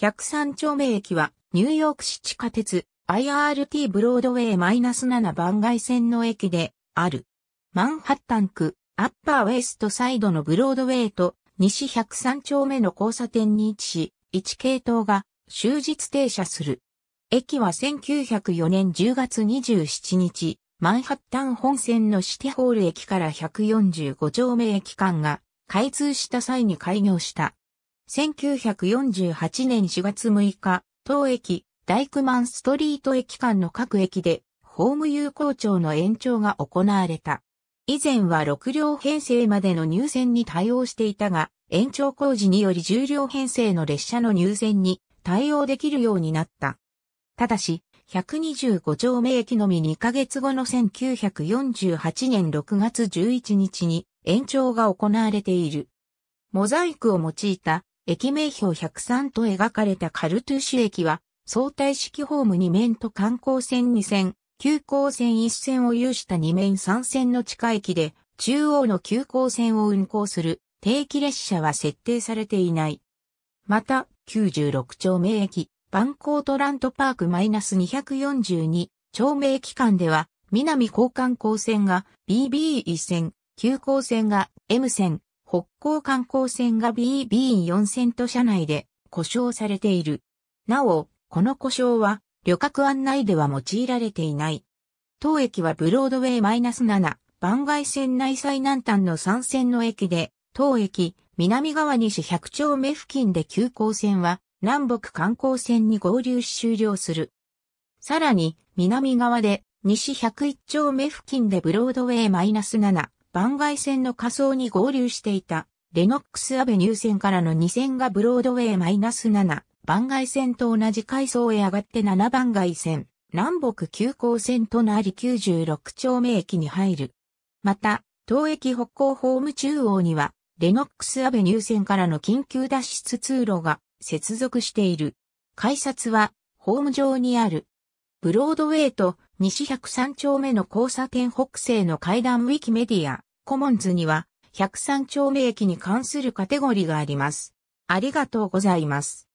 103丁目駅は、ニューヨーク市地下鉄、IRT ブロードウェイ -7 番外線の駅で、ある。マンハッタン区、アッパーウェストサイドのブロードウェイと、西103丁目の交差点に位置し、1系統が終日停車する。駅は1904年10月27日、マンハッタン本線のシティホール駅から145丁目駅間が開通した際に開業した。1948年4月6日、当駅、ダイクマンストリート駅間の各駅で、ホーム有効庁の延長が行われた。以前は6両編成までの入線に対応していたが、延長工事により10両編成の列車の入線に対応できるようになった。ただし、125丁目駅のみ2ヶ月後の1948年6月11日に延長が行われている。モザイクを用いた駅名標103と描かれたカルトゥーシュ駅は、相対式ホーム2面と観光線2線、急行線1線を有した2面3線の地下駅で、中央の急行線を運行する定期列車は設定されていない。また、96丁目駅、バンコートラントパーク -242 丁目駅間では、南高観光線が BB1 線、急行線が M 線、北港観光船が BB4000 線と車内で故障されている。なお、この故障は旅客案内では用いられていない。当駅はブロードウェイマイナス -7、番外線内最南端の3線の駅で、当駅、南側西百丁目付近で急行線は南北観光線に合流し終了する。さらに、南側で西101丁目付近でブロードウェイマイナス -7、番外線の仮想に合流していた、レノックスアベニュー線からの2線がブロードウェイナス -7、番外線と同じ階層へ上がって7番外線、南北急行線となり96丁目駅に入る。また、当駅北港ホーム中央には、レノックスアベニュー線からの緊急脱出通路が接続している。改札は、ホーム上にある。ブロードウェイと西103丁目の交差点北西の階段ウィキメディア、コモンズには、103丁目駅に関するカテゴリがあります。ありがとうございます。